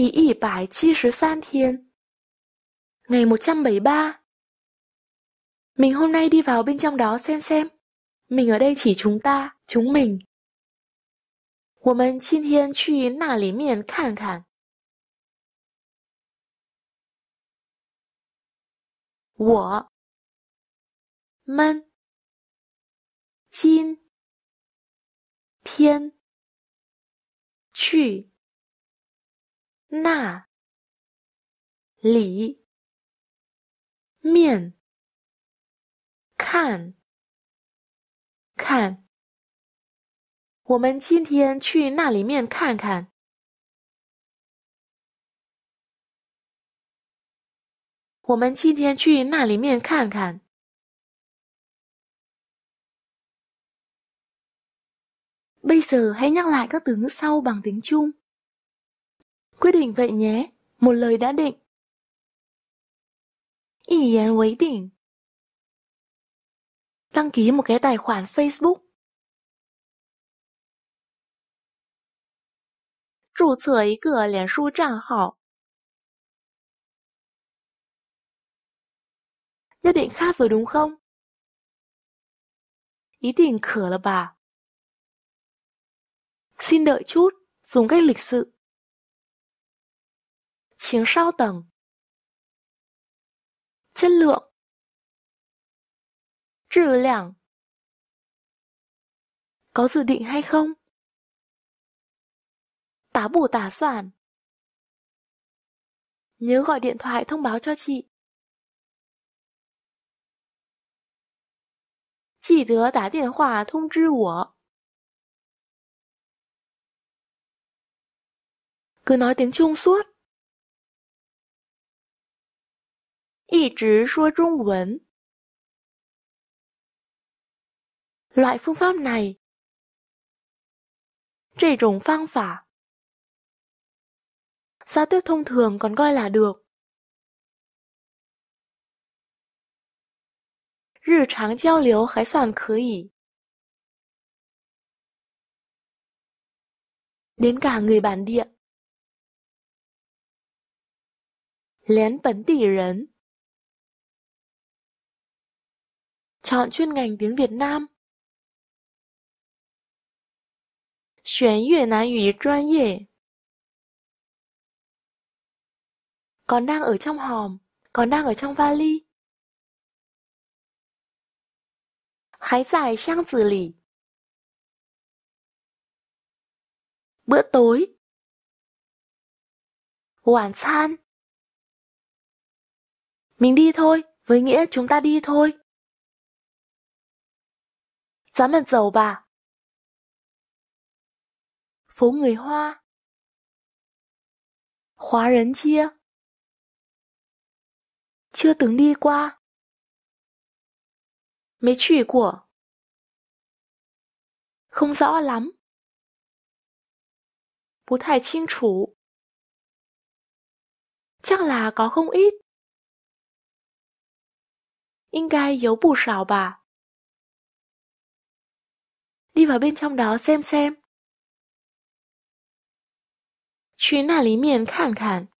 第一百七十三 thiên Ngày ba Mình hôm nay đi vào bên trong đó xem xem Mình ở đây chỉ chúng ta, chúng mình 我们今天去那里面看看。我们今天去那里面看看，我们今天去那里面看看。我们今天去那里面看看。Bây giờ hãy nhắc lại các từ ngữ sau bằng tiếng Trung. quyết định vậy nhé, một lời đã định. quấy 一言为定. Đăng ký một cái tài khoản Facebook. nhất định khác rồi đúng không? Ý định khở là bà. Xin đợi chút, dùng cách lịch sự. 请稍等。chất lượng Trừ lẻng Có dự định hay không? Tá bù tả sản Nhớ gọi điện thoại thông báo cho chị. Chỉ đứa Cứ nói tiếng Trung suốt. 一直说中文. Loại phương pháp này. 这种方法. Giao tiếp thông thường còn coi là được. 日常交流还算可以。Đến cả người bản địa. Lén bấn tỉ 人 chọn chuyên ngành tiếng Việt Nam. Việt Nam ngữ chuyên 选越南语专业 Còn đang ở trong hòm, còn đang ở trong vali. Khái giải sang tử lì Bữa tối Hoàn san Mình đi thôi, với nghĩa chúng ta đi thôi. 咱们走吧。富贵花，华人街，秋等立瓜，没去过，不，太清楚，红太阿楚，可能一，应该有不少吧。đi vào bên trong đó xem xem. Chuyến nào lý miền khản khản